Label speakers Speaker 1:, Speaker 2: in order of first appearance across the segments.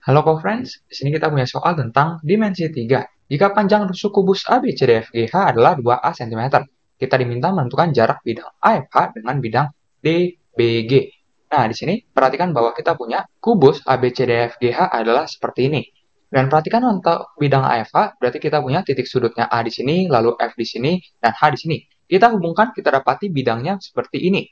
Speaker 1: Halo co-friends, di sini kita punya soal tentang dimensi 3. Jika panjang rusuk kubus ABCDFGH e adalah 2A cm, kita diminta menentukan jarak bidang AFH dengan bidang DBG. Nah, di sini perhatikan bahwa kita punya kubus ABCDFGH adalah seperti ini. Dan perhatikan untuk bidang AFH, berarti kita punya titik sudutnya A di sini, lalu F di sini, dan H di sini. Kita hubungkan, kita dapati bidangnya seperti ini.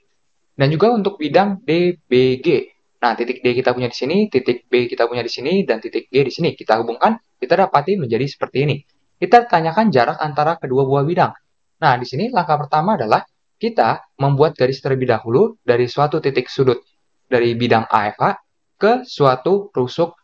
Speaker 1: Dan juga untuk bidang DBG, Nah, titik D kita punya di sini, titik B kita punya di sini, dan titik G e di sini. Kita hubungkan, kita dapati menjadi seperti ini. Kita tanyakan jarak antara kedua buah bidang. Nah, di sini langkah pertama adalah kita membuat garis terlebih dahulu dari suatu titik sudut dari bidang AFA ke suatu rusuk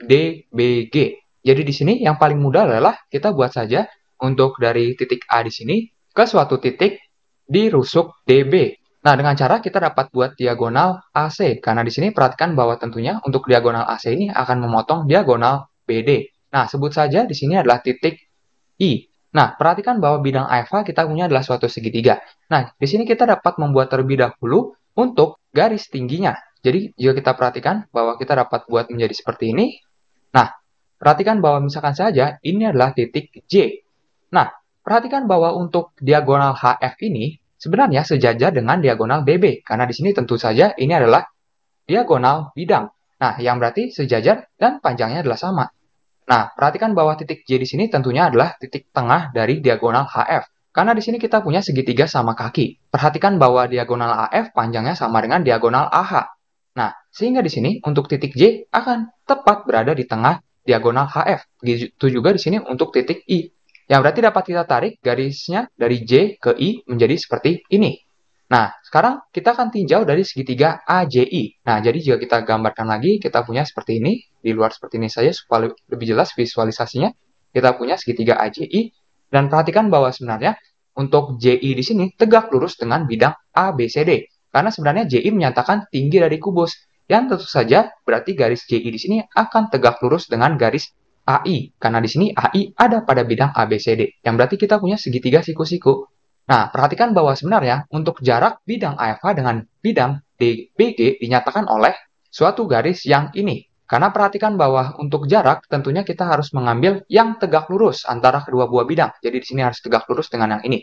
Speaker 1: DBG. Jadi di sini yang paling mudah adalah kita buat saja untuk dari titik A di sini ke suatu titik di rusuk DB. Nah, dengan cara kita dapat buat diagonal AC, karena di sini perhatikan bahwa tentunya untuk diagonal AC ini akan memotong diagonal BD. Nah, sebut saja di sini adalah titik I. Nah, perhatikan bahwa bidang AFA kita punya adalah suatu segitiga. Nah, di sini kita dapat membuat terlebih dahulu untuk garis tingginya. Jadi, jika kita perhatikan bahwa kita dapat buat menjadi seperti ini. Nah, perhatikan bahwa misalkan saja ini adalah titik J. Nah, perhatikan bahwa untuk diagonal HF ini, sebenarnya sejajar dengan diagonal BB karena di sini tentu saja ini adalah diagonal bidang. Nah, yang berarti sejajar dan panjangnya adalah sama. Nah, perhatikan bahwa titik J di sini tentunya adalah titik tengah dari diagonal HF. Karena di sini kita punya segitiga sama kaki. Perhatikan bahwa diagonal AF panjangnya sama dengan diagonal AH. Nah, sehingga di sini untuk titik J akan tepat berada di tengah diagonal HF. Begitu juga di sini untuk titik I. Yang berarti dapat kita tarik garisnya dari J ke I menjadi seperti ini. Nah, sekarang kita akan tinjau dari segitiga AJI. Nah, jadi jika kita gambarkan lagi, kita punya seperti ini, di luar seperti ini saja supaya lebih jelas visualisasinya. Kita punya segitiga AJI, dan perhatikan bahwa sebenarnya untuk JI di sini tegak lurus dengan bidang ABCD. Karena sebenarnya JI menyatakan tinggi dari kubus, yang tentu saja berarti garis JI di sini akan tegak lurus dengan garis AI, karena di sini AI ada pada bidang ABCD, yang berarti kita punya segitiga siku-siku. Nah, perhatikan bahwa sebenarnya untuk jarak bidang AFH dengan bidang DBG dinyatakan oleh suatu garis yang ini. Karena perhatikan bahwa untuk jarak tentunya kita harus mengambil yang tegak lurus antara kedua buah bidang. Jadi di sini harus tegak lurus dengan yang ini.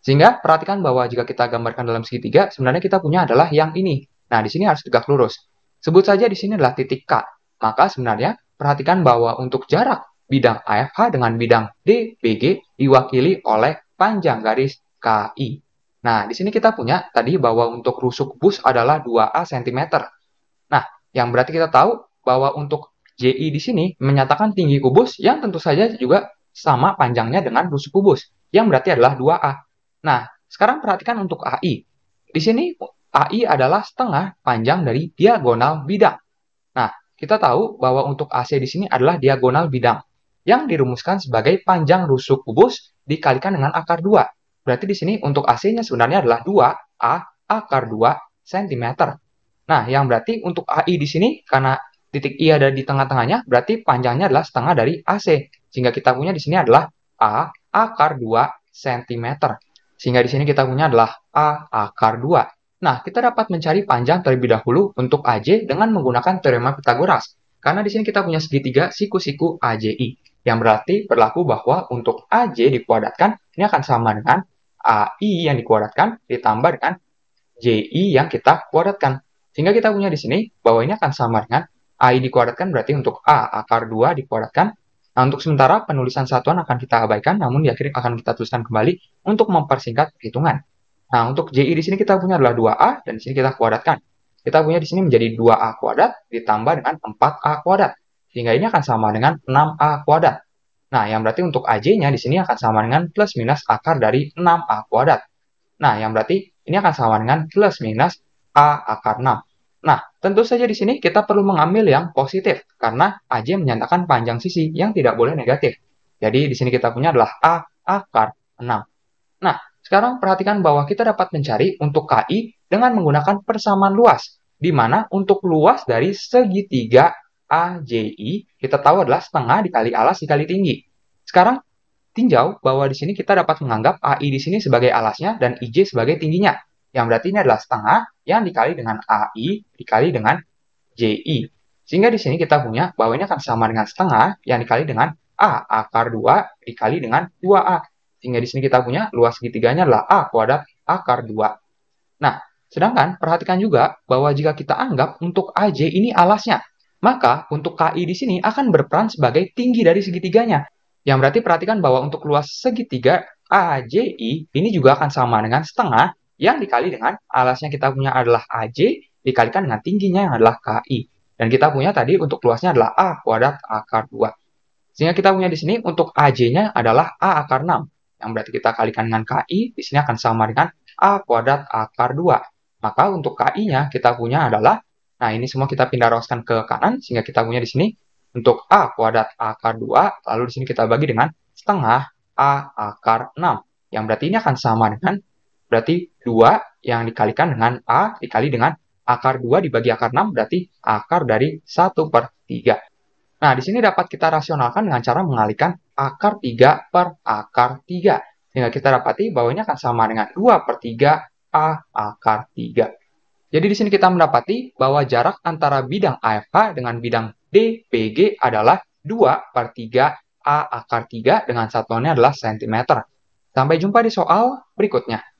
Speaker 1: Sehingga perhatikan bahwa jika kita gambarkan dalam segitiga, sebenarnya kita punya adalah yang ini. Nah, di sini harus tegak lurus. Sebut saja di sini adalah titik K. Maka sebenarnya Perhatikan bahwa untuk jarak bidang AFH dengan bidang DBG diwakili oleh panjang garis KI. Nah, di sini kita punya tadi bahwa untuk rusuk bus adalah 2A cm. Nah, yang berarti kita tahu bahwa untuk JI di sini menyatakan tinggi kubus yang tentu saja juga sama panjangnya dengan rusuk kubus, yang berarti adalah 2A. Nah, sekarang perhatikan untuk AI. Di sini AI adalah setengah panjang dari diagonal bidang. Nah, kita tahu bahwa untuk AC di sini adalah diagonal bidang yang dirumuskan sebagai panjang rusuk kubus dikalikan dengan akar 2. Berarti di sini untuk AC-nya sebenarnya adalah 2A akar 2 cm. Nah, yang berarti untuk AI di sini karena titik I ada di tengah-tengahnya, berarti panjangnya adalah setengah dari AC. Sehingga kita punya di sini adalah A akar 2 cm. Sehingga di sini kita punya adalah A akar 2 Nah, kita dapat mencari panjang terlebih dahulu untuk AJ dengan menggunakan teorema Pitagoras. Karena di sini kita punya segitiga siku-siku AJI, yang berarti berlaku bahwa untuk AJ dikuadratkan, ini akan sama dengan AI yang dikuadratkan ditambah dengan JI yang kita kuadratkan. Sehingga kita punya di sini bahwa ini akan sama dengan AI dikuadratkan berarti untuk A akar 2 dikuadratkan. Nah, untuk sementara penulisan satuan akan kita abaikan, namun di akhir akan kita tuliskan kembali untuk mempersingkat perhitungan. Nah, untuk JI di sini kita punya adalah 2A, dan di sini kita kuadratkan. Kita punya di sini menjadi 2A kuadrat ditambah dengan 4A kuadrat. Sehingga ini akan sama dengan 6A kuadrat. Nah, yang berarti untuk AJ-nya di sini akan sama dengan plus minus akar dari 6A kuadrat. Nah, yang berarti ini akan sama dengan plus minus A akar 6. Nah, tentu saja di sini kita perlu mengambil yang positif, karena AJ menyatakan panjang sisi yang tidak boleh negatif. Jadi, di sini kita punya adalah A akar 6. Nah, sekarang perhatikan bahwa kita dapat mencari untuk KI dengan menggunakan persamaan luas, di mana untuk luas dari segitiga AJI kita tahu adalah setengah dikali alas dikali tinggi. Sekarang tinjau bahwa di sini kita dapat menganggap AI di sini sebagai alasnya dan IJ sebagai tingginya, yang berarti ini adalah setengah yang dikali dengan AI dikali dengan JI. Sehingga di sini kita punya bahwa ini akan sama dengan setengah yang dikali dengan A akar 2 dikali dengan 2A sehingga di sini kita punya luas segitiganya adalah A kuadrat akar 2. Nah, sedangkan perhatikan juga bahwa jika kita anggap untuk AJ ini alasnya, maka untuk KI di sini akan berperan sebagai tinggi dari segitiganya. Yang berarti perhatikan bahwa untuk luas segitiga AJI ini juga akan sama dengan setengah yang dikali dengan alasnya kita punya adalah AJ dikalikan dengan tingginya yang adalah KI. Dan kita punya tadi untuk luasnya adalah A kuadrat akar 2. Sehingga kita punya di sini untuk AJ-nya adalah A akar 6 yang berarti kita kalikan dengan KI, di sini akan sama dengan A kuadrat akar 2. Maka untuk KI-nya kita punya adalah, nah ini semua kita pindah rawaskan ke kanan, sehingga kita punya di sini untuk A kuadrat akar 2, lalu di sini kita bagi dengan setengah A akar 6. Yang berarti ini akan sama dengan, berarti 2 yang dikalikan dengan A dikali dengan akar 2 dibagi akar 6, berarti akar dari 1 per 3. Nah, di sini dapat kita rasionalkan dengan cara mengalihkan akar 3 per akar 3. Sehingga kita dapati bahwa ini akan sama dengan 2 per 3 A akar 3. Jadi di sini kita mendapati bahwa jarak antara bidang AFH dengan bidang DPG adalah 2 per 3 A akar 3 dengan satuannya adalah cm. Sampai jumpa di soal berikutnya.